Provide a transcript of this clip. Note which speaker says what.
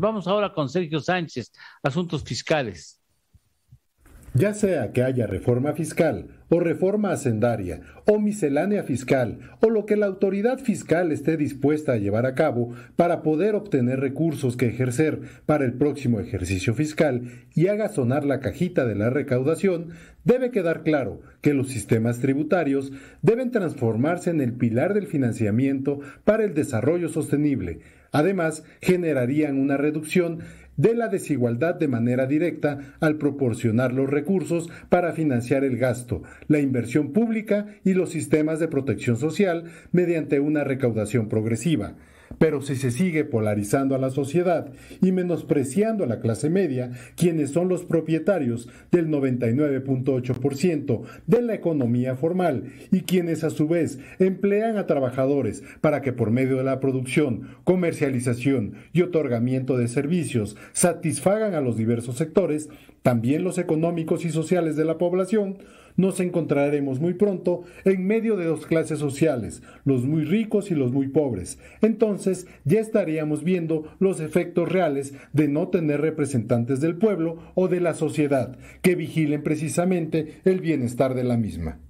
Speaker 1: Vamos ahora con Sergio Sánchez, asuntos fiscales. Ya sea que haya reforma fiscal o reforma hacendaria o miscelánea fiscal o lo que la autoridad fiscal esté dispuesta a llevar a cabo para poder obtener recursos que ejercer para el próximo ejercicio fiscal y haga sonar la cajita de la recaudación, debe quedar claro que los sistemas tributarios deben transformarse en el pilar del financiamiento para el desarrollo sostenible Además, generarían una reducción de la desigualdad de manera directa al proporcionar los recursos para financiar el gasto, la inversión pública y los sistemas de protección social mediante una recaudación progresiva. Pero si se sigue polarizando a la sociedad y menospreciando a la clase media, quienes son los propietarios del 99.8% de la economía formal y quienes a su vez emplean a trabajadores para que por medio de la producción, comercialización y otorgamiento de servicios satisfagan a los diversos sectores, también los económicos y sociales de la población, nos encontraremos muy pronto en medio de dos clases sociales, los muy ricos y los muy pobres. Entonces ya estaríamos viendo los efectos reales de no tener representantes del pueblo o de la sociedad que vigilen precisamente el bienestar de la misma.